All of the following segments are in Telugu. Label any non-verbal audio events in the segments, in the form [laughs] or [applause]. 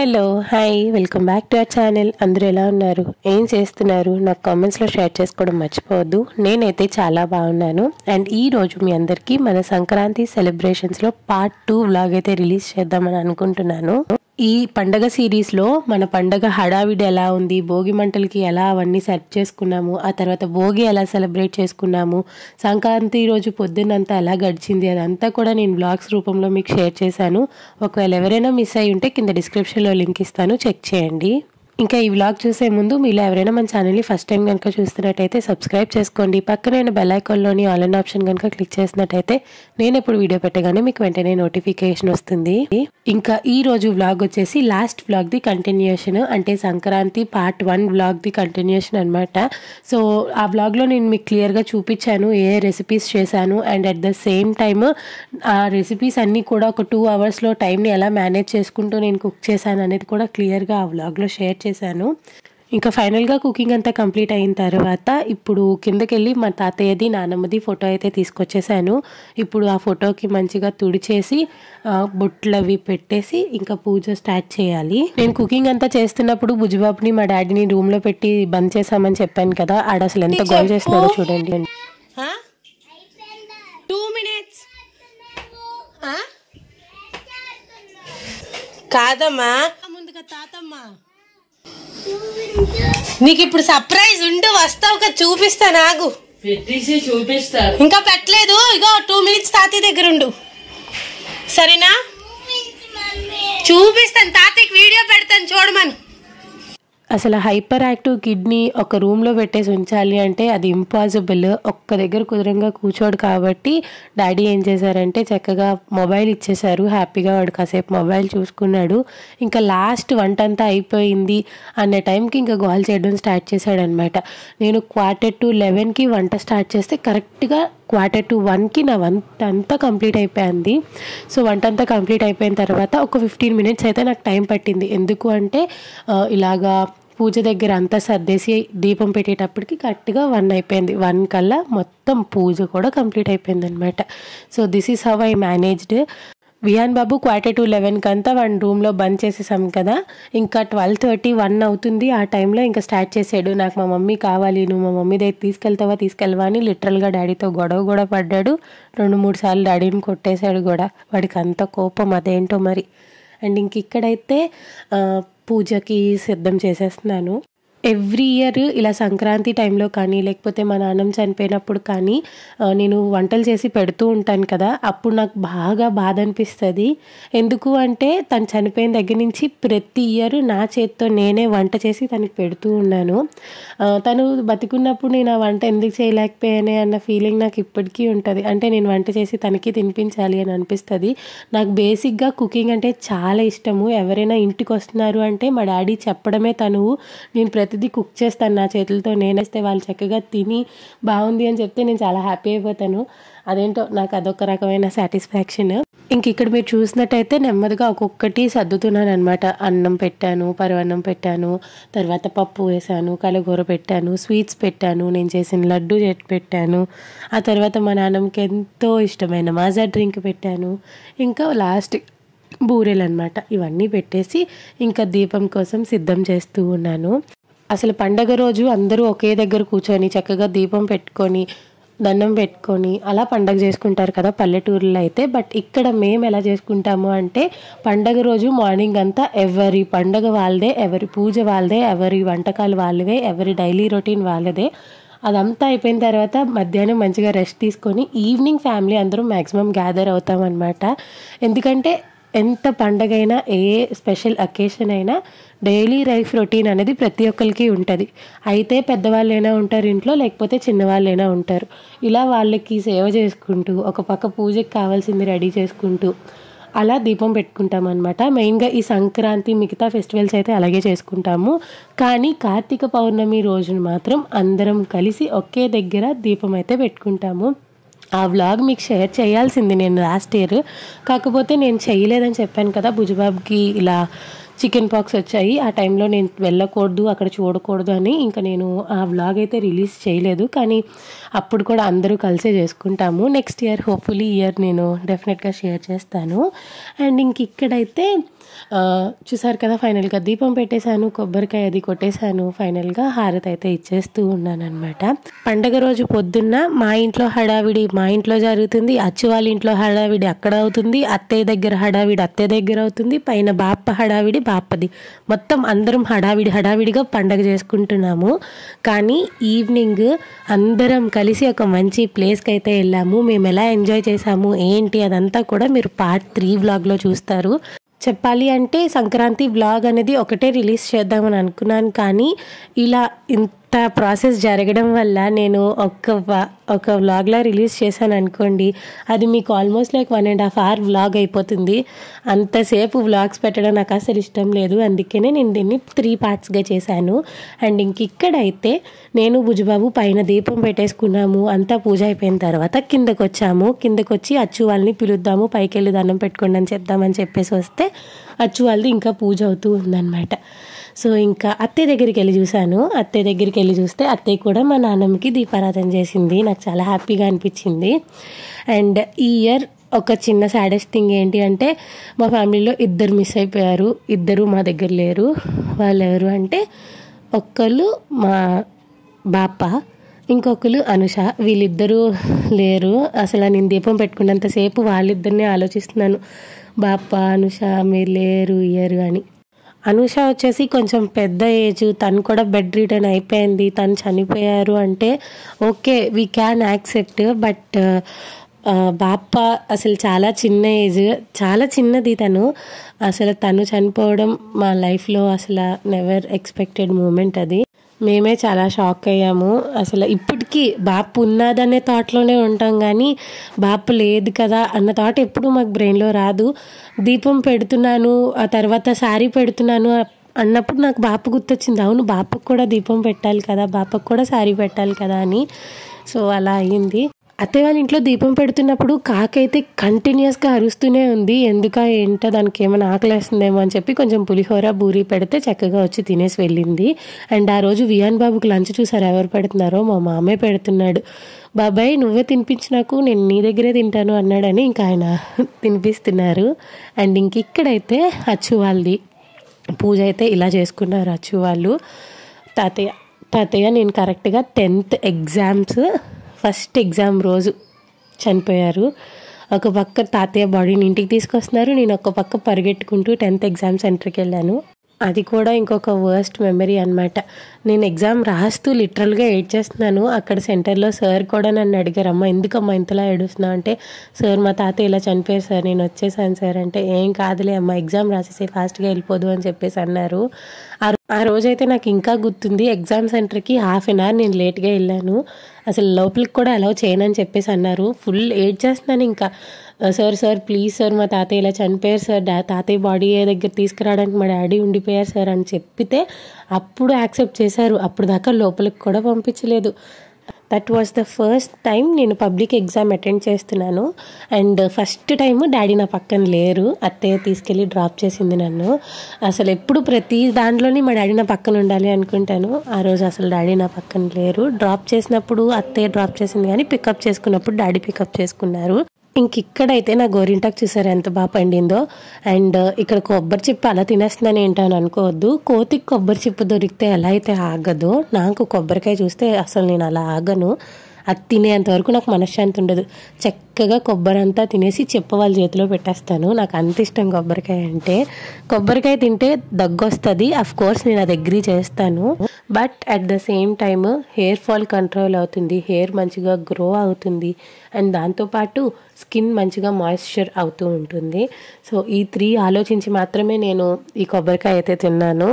Hello hi welcome back to our channel అందరూ ఎలా ఉన్నారు ఏం చేస్తున్నారు నాకు కామెంట్స్లో షేర్ చేసుకోవడం మర్చిపోవద్దు నేనైతే చాలా బాగున్నాను అండ్ ఈ రోజు మీ అందరికీ మన సంక్రాంతి సెలబ్రేషన్స్లో పార్ట్ టూ వ్లాగ్ అయితే రిలీజ్ చేద్దామని అనుకుంటున్నాను ఈ పండగ సిరీస్లో మన పండగ హడావిడి ఎలా ఉంది భోగి మంటలకి ఎలా అవన్నీ సెట్ చేసుకున్నాము ఆ తర్వాత భోగి ఎలా సెలబ్రేట్ చేసుకున్నాము సంక్రాంతి రోజు పొద్దున్నంతా ఎలా గడిచింది అదంతా కూడా నేను బ్లాగ్స్ రూపంలో మీకు షేర్ చేశాను ఒకవేళ ఎవరైనా మిస్ అయ్యి ఉంటే కింద డిస్క్రిప్షన్లో లింక్ ఇస్తాను చెక్ చేయండి ఇంకా ఈ వ్లాగ్ చూసే ముందు మీలో ఎవరైనా మన ఛానల్ని ఫస్ట్ టైం కనుక చూస్తున్నట్టయితే సబ్స్క్రైబ్ చేసుకోండి పక్కన బెల్ ఐకాన్లోని ఆల్ అండ్ ఆప్షన్ కనుక క్లిక్ చేసినట్టయితే నేను ఇప్పుడు వీడియో పెట్టగానే మీకు వెంటనే నోటిఫికేషన్ వస్తుంది ఇంకా ఈ రోజు వ్లాగ్ వచ్చేసి లాస్ట్ ది కంటిన్యూషన్ అంటే Sankranti part one the continuation అనమాట సో ఆ వ్లాగ్లో నేను మీకు క్లియర్గా చూపించాను ఏ రెసిపీస్ చేశాను and at the same time ఆ రెసిపీస్ అన్నీ కూడా ఒక టూ అవర్స్లో టైంని ఎలా మేనేజ్ చేసుకుంటూ నేను కుక్ చేశాను అనేది కూడా క్లియర్గా ఆ వ్లాగ్లో షేర్ చేసి చేశాను ఇంకా ఫైనల్గా కుకింగ్ అంతా కంప్లీట్ అయిన తర్వాత ఇప్పుడు కిందకెళ్ళి మా తాతయ్యది నానమ్మది ఫోటో అయితే తీసుకొచ్చేసాను ఇప్పుడు ఆ ఫోటోకి మంచిగా తుడిచేసి బొట్లవి పెట్టేసి ఇంకా పూజ స్టార్ట్ చేయాలి నేను కుకింగ్ అంతా చేస్తున్నప్పుడు బుజ్జుబాబుని మా డాడీని రూమ్లో పెట్టి బంద్ చేశామని చెప్పాను కదా ఆడ అసలు ఎంత గోల్ చేస్తున్నాడో చూడండి టూ మినిట్స్ కాదమ్మా ముందుగా తాతమ్మా నీకు ఇప్పుడు సర్ప్రైజ్ ఉండు వస్తావు కదా చూపిస్తా నాకు పెట్టేసి చూపిస్తారు ఇంకా పెట్టలేదు ఇగో టూ మినిట్స్ తాతయ్య దగ్గర ఉండు సరేనా చూపిస్తాను తాతయ్యకి వీడియో పెడతాను చూడమని అసలు హైపర్ యాక్టివ్ కిడ్నీ ఒక రూమ్లో పెట్టేసి ఉంచాలి అంటే అది ఇంపాసిబుల్ ఒక్క దగ్గర కుదరంగా కూర్చోడు కాబట్టి డాడీ ఏం చేశారంటే చక్కగా మొబైల్ ఇచ్చేశారు హ్యాపీగా వాడు కాసేపు మొబైల్ చూసుకున్నాడు ఇంకా లాస్ట్ వంట అంతా అయిపోయింది అనే టైంకి ఇంకా గోల్ చేయడం స్టార్ట్ చేశాడనమాట నేను క్వార్టర్ టు లెవెన్కి వంట స్టార్ట్ చేస్తే కరెక్ట్గా క్వార్టర్ టు వన్కి నా వంట అంతా కంప్లీట్ అయిపోయింది సో వంట అంతా కంప్లీట్ అయిపోయిన తర్వాత ఒక ఫిఫ్టీన్ మినిట్స్ అయితే నాకు టైం పట్టింది ఎందుకు అంటే ఇలాగా పూజ దగ్గర అంతా సర్దేసి దీపం పెట్టేటప్పటికి కరెక్ట్గా వన్ అయిపోయింది వన్ కల్లా మొత్తం పూజ కూడా కంప్లీట్ అయిపోయింది అనమాట so this is how I managed Vihan బాబు క్వార్టర్ టు లెవెన్కి అంతా వన్ రూమ్లో బంద్ చేసేసాం కదా ఇంకా ట్వెల్వ్ థర్టీ వన్ అవుతుంది ఆ టైంలో ఇంకా స్టార్ట్ చేసాడు నాకు మా మమ్మీ కావాలి నువ్వు మా మమ్మీ దగ్గర తీసుకెళ్తావా తీసుకెళ్ళవా అని లిటరల్గా డాడీతో గొడవ కూడా పడ్డాడు రెండు మూడు సార్లు డాడీని కొట్టేశాడు కూడా వాడికి అంత కోపం అదేంటో మరి అండ్ ఇంక ఇక్కడైతే పూజకి సిద్ధం చేసేస్తున్నాను ఎవ్రీ ఇయర్ ఇలా సంక్రాంతి టైంలో కానీ లేకపోతే మా నాన్నం చనిపోయినప్పుడు కానీ నేను వంటలు చేసి పెడుతూ ఉంటాను కదా అప్పుడు నాకు బాగా బాధ అనిపిస్తుంది ఎందుకు అంటే తను చనిపోయిన దగ్గర నుంచి ప్రతి ఇయర్ నా చేతితో నేనే వంట చేసి తనకి పెడుతూ ఉన్నాను తను బతికున్నప్పుడు నేను ఆ వంట ఎందుకు చేయలేకపోయానే అన్న ఫీలింగ్ నాకు ఇప్పటికీ ఉంటుంది అంటే నేను వంట చేసి తనకి తినిపించాలి అని అనిపిస్తుంది నాకు బేసిక్గా కుకింగ్ అంటే చాలా ఇష్టము ఎవరైనా ఇంటికి వస్తున్నారు అంటే మా డాడీ చెప్పడమే తను నేను ప్రతి ప్రతిదీ కుక్ చేస్తాను నా చేతులతో నేనేస్తే వాళ్ళు చక్కగా తిని బాగుంది అని చెప్తే నేను చాలా హ్యాపీ అయిపోతాను అదేంటో నాకు అదొక రకమైన సాటిస్ఫాక్షన్ ఇంక ఇక్కడ మీరు చూసినట్టయితే నెమ్మదిగా ఒక్కొక్కటి సర్దుతున్నాను అనమాట అన్నం పెట్టాను పరవన్నం పెట్టాను తర్వాత పప్పు వేసాను కలగూర పెట్టాను స్వీట్స్ పెట్టాను నేను చేసిన లడ్డు పెట్టాను ఆ తర్వాత మా నాన్నమ్మకి ఎంతో ఇష్టమైన మాజా డ్రింక్ పెట్టాను ఇంకా లాస్ట్ బూరెలు అనమాట ఇవన్నీ పెట్టేసి ఇంకా దీపం కోసం సిద్ధం చేస్తూ ఉన్నాను అసలు పండగ రోజు అందరూ ఒకే దగ్గర కూర్చొని చక్కగా దీపం పెట్టుకొని దండం పెట్టుకొని అలా పండగ చేసుకుంటారు కదా పల్లెటూరులో అయితే బట్ ఇక్కడ మేము ఎలా చేసుకుంటాము అంటే పండగ రోజు మార్నింగ్ అంతా ఎవరి పండగ వాళ్ళదే ఎవరి పూజ వాళ్ళదే ఎవరి వంటకాలు వాళ్ళదే ఎవరి డైలీ రొటీన్ వాళ్ళదే అదంతా అయిపోయిన తర్వాత మధ్యాహ్నం మంచిగా రెస్ట్ తీసుకొని ఈవినింగ్ ఫ్యామిలీ అందరూ మ్యాక్సిమం గ్యాదర్ అవుతామన్నమాట ఎందుకంటే ఎంత పండగైనా ఏ స్పెషల్ అకేషన్ అయినా డైలీ లైఫ్ రొటీన్ అనేది ప్రతి ఒక్కరికి ఉంటుంది అయితే పెద్దవాళ్ళైనా ఉంటారు ఇంట్లో లేకపోతే చిన్నవాళ్ళైనా ఉంటారు ఇలా వాళ్ళకి సేవ చేసుకుంటూ ఒక పక్క పూజకి కావాల్సింది రెడీ చేసుకుంటూ అలా దీపం పెట్టుకుంటాం అనమాట మెయిన్గా ఈ సంక్రాంతి మిగతా ఫెస్టివల్స్ అయితే అలాగే చేసుకుంటాము కానీ కార్తీక పౌర్ణమి రోజున మాత్రం అందరం కలిసి ఒకే దగ్గర దీపం అయితే పెట్టుకుంటాము ఆ వ్లాగ్ మీకు షేర్ చేయాల్సింది నేను లాస్ట్ ఇయర్ కాకపోతే నేను చేయలేదని చెప్పాను కదా భుజబాబుకి ఇలా చికెన్ పాక్స్ వచ్చాయి ఆ టైంలో నేను వెళ్ళకూడదు అక్కడ చూడకూడదు అని ఇంకా నేను ఆ వ్లాగ్ అయితే రిలీజ్ చేయలేదు కానీ అప్పుడు కూడా అందరూ కలిసే చేసుకుంటాము నెక్స్ట్ ఇయర్ హోప్ఫుల్లీ ఇయర్ నేను డెఫినెట్గా షేర్ చేస్తాను అండ్ ఇంక ఇక్కడైతే చూసారు కదా ఫైనల్గా దీపం పెట్టేశాను కొబ్బరికాయ అది కొట్టేశాను ఫైనల్గా హారతి అయితే ఇచ్చేస్తూ ఉన్నాను అనమాట పండగ రోజు పొద్దున్న మా ఇంట్లో హడావిడి మా ఇంట్లో జరుగుతుంది అచ్చి వాళ్ళ ఇంట్లో హడావిడి అక్కడ అవుతుంది అత్తయ్య దగ్గర హడావిడి అత్తయ్య దగ్గర అవుతుంది పైన బాప్ప హడావిడి బాప్పది మొత్తం అందరం హడావిడి హడావిడిగా పండగ చేసుకుంటున్నాము కానీ ఈవినింగ్ అందరం కలిసి ఒక మంచి ప్లేస్కి అయితే వెళ్ళాము మేము ఎలా ఎంజాయ్ చేసాము ఏంటి అదంతా కూడా మీరు పార్ట్ త్రీ వ్లాగ్లో చూస్తారు చెప్పాలి అంటే సంక్రాంతి బ్లాగ్ అనేది ఒకటే రిలీజ్ చేద్దామని అనుకున్నాను కానీ ఇలా ప్రాసెస్ జరగడం వల్ల నేను ఒక్క ఒక వ్లాగ్లా రిలీజ్ చేశాను అనుకోండి అది మీకు almost like one and half hour vlog అయిపోతుంది అంతసేపు వ్లాగ్స్ పెట్టడం నాకు అసలు ఇష్టం లేదు అందుకనే నేను దీన్ని త్రీ పార్ట్స్గా చేశాను అండ్ ఇంక ఇక్కడైతే నేను భుజబాబు పైన దీపం పెట్టేసుకున్నాము అంతా పూజ అయిపోయిన తర్వాత కిందకు వచ్చాము కిందకు వచ్చి అచ్చు వాళ్ళని పిలుద్దాము పైకి వెళ్ళి దండం పెట్టుకోండి అని చెప్దామని చెప్పేసి వస్తే అచ్చు వాళ్ళది ఇంకా పూజ అవుతూ ఉందన్నమాట సో ఇంకా అత్తయ్య దగ్గరికి వెళ్ళి చూశాను అత్తయ్య దగ్గరికి వెళ్ళి చూస్తే అత్తయ్య కూడా మా నాన్నమ్మకి దీపారాధన చేసింది నాకు చాలా హ్యాపీగా అనిపించింది అండ్ ఈ ఇయర్ ఒక చిన్న సాడెస్ట్ థింగ్ ఏంటి అంటే మా ఫ్యామిలీలో ఇద్దరు మిస్ అయిపోయారు ఇద్దరు మా దగ్గర లేరు వాళ్ళు ఎవరు అంటే ఒక్కళ్ళు మా బాప ఇంకొకరు అనుష వీళ్ళిద్దరూ లేరు అసలు నేను దీపం పెట్టుకున్నంతసేపు వాళ్ళిద్దరిని ఆలోచిస్తున్నాను బాప అనుష మీరు లేరు ఇయరు అని అనూష వచ్చేసి కొంచెం పెద్ద ఏజ్ తను కూడా బెడ్ రిటర్న్ అయిపోయింది తను చనిపోయారు అంటే okay we can accept but బాప్ప అసలు చాలా చిన్న ఏజ్ చాలా చిన్నది తను అసలు తను చనిపోవడం మా లైఫ్లో అసలు నెవర్ ఎక్స్పెక్టెడ్ మూమెంట్ అది మేమే చాలా షాక్ అయ్యాము అసలు ఇప్పటికీ బాపు ఉన్నదనే థాట్లోనే ఉంటాం కానీ బాపు లేదు కదా అన్న థాట్ ఎప్పుడూ మాకు బ్రెయిన్లో రాదు దీపం పెడుతున్నాను ఆ తర్వాత శారీ పెడుతున్నాను అన్నప్పుడు నాకు బాపు గుర్తొచ్చింది అవును బాపకు కూడా దీపం పెట్టాలి కదా బాపకు కూడా శారీ పెట్టాలి కదా అని సో అలా అయ్యింది అత్తయ్య వాళ్ళ ఇంట్లో దీపం పెడుతున్నప్పుడు కాకైతే కంటిన్యూస్గా అరుస్తూనే ఉంది ఎందుక ఏంటో దానికి ఏమైనా ఆకలేస్తుందేమో అని చెప్పి కొంచెం పులిహోర బూరి పెడితే చక్కగా వచ్చి తినేసి వెళ్ళింది అండ్ ఆ రోజు వియాన్ బాబుకి లంచ్ చూసారు ఎవరు పెడుతున్నారో మా మామే పెడుతున్నాడు బాబాయ్ నువ్వే తినిపించి నాకు నేను నీ దగ్గరే తింటాను అన్నాడని ఇంకా ఆయన [laughs] తినిపిస్తున్నారు అండ్ ఇంక ఇక్కడైతే అచ్చు వాళ్ళది పూజ అయితే ఇలా చేసుకున్నారు అచ్చు వాళ్ళు తాతయ్య తాతయ్య నేను కరెక్ట్గా టెన్త్ ఎగ్జామ్స్ ఫస్ట్ ఎగ్జామ్ రోజు చనిపోయారు ఒక పక్క తాతయ్య బాడీని ఇంటికి తీసుకొస్తున్నారు నేను ఒక పక్క పరిగెట్టుకుంటూ టెన్త్ ఎగ్జామ్ సెంటర్కి వెళ్ళాను అది కూడా ఇంకొక వర్స్ట్ మెమరీ అనమాట నేను ఎగ్జామ్ రాస్తూ లిటరల్గా ఏడ్చేస్తున్నాను అక్కడ సెంటర్లో సార్ కూడా నన్ను అడిగారమ్మ ఎందుకమ్మా ఇంతలా ఏడుస్తున్నావు అంటే సార్ మా తాత ఇలా చనిపోయారు సార్ నేను వచ్చేసాను సార్ అంటే ఏం కాదులే అమ్మ ఎగ్జామ్ రాసేసి ఫాస్ట్గా వెళ్ళిపోదు అని చెప్పేసి అన్నారు ఆ రోజైతే నాకు ఇంకా గుర్తుంది ఎగ్జామ్ సెంటర్కి హాఫ్ అన్ అవర్ నేను లేట్గా వెళ్ళాను అసలు లోపలికి కూడా అలౌ చేయనని చెప్పేసి అన్నారు ఫుల్ ఏడ్ చేస్తున్నాను ఇంకా సార్ సార్ ప్లీజ్ సార్ మా తాతయ్య ఇలా చనిపోయారు సార్ తాతయ్య బాడీ దగ్గర తీసుకురావడానికి మా డాడీ ఉండిపోయారు సార్ అని చెప్పితే అప్పుడు యాక్సెప్ట్ చేశారు అప్పుడు దాకా లోపలికి కూడా పంపించలేదు that was the first time నేను పబ్లిక్ ఎగ్జామ్ అటెండ్ చేస్తున్నాను అండ్ ఫస్ట్ టైం డాడీ నా పక్కన లేరు అత్తయ్య తీసుకెళ్ళి డ్రాప్ చేసింది నన్ను అసలు ఎప్పుడు ప్రతి దాంట్లోనే మా డాడీ నా పక్కన ఉండాలి అనుకుంటాను ఆ రోజు అసలు డాడీ నా పక్కన లేరు డ్రాప్ చేసినప్పుడు అత్తయ్య డ్రాప్ చేసింది కానీ పికప్ చేసుకున్నప్పుడు డాడీ పికప్ చేసుకున్నారు ఇంక ఇక్కడైతే నా గోరింటాకు చూసారు ఎంత బాగా పండిందో అండ్ ఇక్కడ కొబ్బరి చిప్పు అలా తినేస్తుందని ఏంటో అని అనుకోవద్దు కోతికి కొబ్బరి చిప్పు దొరికితే ఎలా అయితే ఆగదో నాకు కొబ్బరికాయ చూస్తే అసలు నేను అలా ఆగను అది తినేంతవరకు నాకు మనశ్శాంతి ఉండదు చెక్క చక్కగా కొబ్బరి అంతా తినేసి చెప్ప వాళ్ళ చేతిలో పెట్టేస్తాను నాకు అంత ఇష్టం కొబ్బరికాయ అంటే కొబ్బరికాయ తింటే దగ్గు వస్తుంది అఫ్ కోర్స్ నేను అది అగ్రీ చేస్తాను but at the same time hair fall control అవుతుంది హెయిర్ మంచిగా గ్రో అవుతుంది అండ్ దాంతోపాటు స్కిన్ మంచిగా మాయిశ్చర్ అవుతూ ఉంటుంది సో ఈ త్రీ ఆలోచించి మాత్రమే నేను ఈ కొబ్బరికాయ అయితే తిన్నాను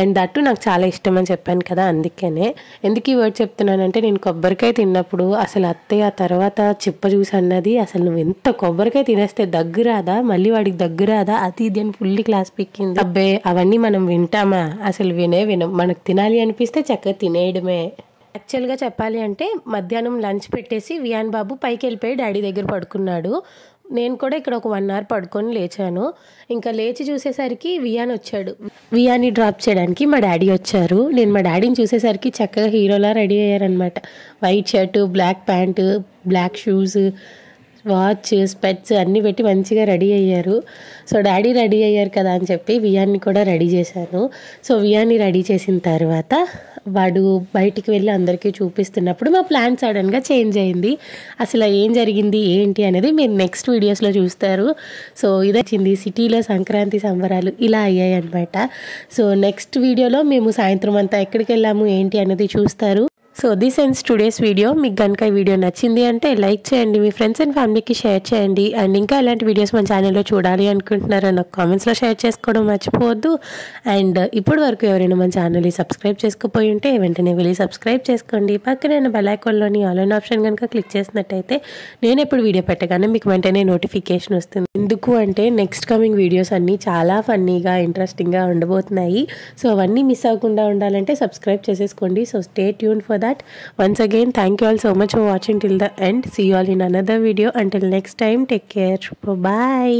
అండ్ దట్టు నాకు చాలా ఇష్టం అని చెప్పాను కదా అందుకనే ఎందుకు ఈ వర్డ్ చెప్తున్నానంటే నేను కొబ్బరికాయ తిన్నప్పుడు అసలు అత్తయ్య తర్వాత చిప్ప చూసాను అన్నది అసలు నువ్వు ఎంత కొబ్బరికాయ తినేస్తే దగ్గరాదా మళ్ళీ వాడికి దగ్గరాదా అది ఇది అని ఫుల్లీ క్లాస్ పిక్కింది అబ్బే అవన్నీ మనం వింటామా అసలు వినే వినం మనకు తినాలి అనిపిస్తే చక్కగా తినేయడమే యాక్చువల్గా చెప్పాలి అంటే మధ్యాహ్నం లంచ్ పెట్టేసి వియాన్ బాబు పైకి వెళ్ళిపోయి డాడీ దగ్గర పడుకున్నాడు నేను కూడా ఇక్కడ ఒక వన్ అవర్ పడుకొని లేచాను ఇంకా లేచి చూసేసరికి వియాన్ వచ్చాడు వియాని డ్రాప్ చేయడానికి మా డాడీ వచ్చారు నేను మా డాడీని చూసేసరికి చక్కగా హీరోలా రెడీ అయ్యారనమాట white shirt black pant black shoes watch specs అన్నీ పెట్టి మంచిగా రెడీ అయ్యారు సో డాడీ రెడీ అయ్యారు కదా అని చెప్పి వియాన్ని కూడా రెడీ చేశాను సో వియాన్ని రెడీ చేసిన తర్వాత వాడు బయటికి వెళ్ళి అందరికీ చూపిస్తున్నప్పుడు మా ప్లాన్ సడన్గా చేంజ్ అయింది అసలు ఏం జరిగింది ఏంటి అనేది మీరు నెక్స్ట్ వీడియోస్లో చూస్తారు సో ఇదొచ్చింది సిటీలో సంక్రాంతి సంబరాలు ఇలా అయ్యాయి అనమాట సో నెక్స్ట్ వీడియోలో మేము సాయంత్రం అంతా ఎక్కడికి వెళ్ళాము ఏంటి అనేది చూస్తారు so this and today's video మీకు కనుక ఈ వీడియో నచ్చింది అంటే లైక్ చేయండి మీ ఫ్రెండ్స్ అండ్ ఫ్యామిలీకి షేర్ చేయండి అండ్ ఇంకా ఇలాంటి వీడియోస్ మన ఛానల్లో చూడాలి అని ఒక కామెంట్స్లో షేర్ చేసుకోవడం మర్చిపోవద్దు అండ్ uh, ఇప్పటి వరకు ఎవరైనా మన ఛానల్ని సబ్స్క్రైబ్ చేసుకుపోయి ఉంటే వెంటనే వెళ్ళి సబ్స్క్రైబ్ చేసుకోండి పక్కన బెల్ ఐకాన్లోని ఆన్లైన్ ఆప్షన్ కనుక క్లిక్ చేసినట్టయితే నేను ఎప్పుడు వీడియో పెట్టగానే మీకు వెంటనే నోటిఫికేషన్ వస్తుంది ఎందుకు అంటే నెక్స్ట్ కమింగ్ వీడియోస్ అన్నీ చాలా ఫన్నీగా ఇంట్రెస్టింగ్గా ఉండబోతున్నాయి సో అవన్నీ మిస్ అవ్వకుండా ఉండాలంటే సబ్స్క్రైబ్ చేసేసుకోండి so stay tuned for the that. Once again, thank you all so much for watching till the end. See you all in another video. Until next time, take care. Bye-bye.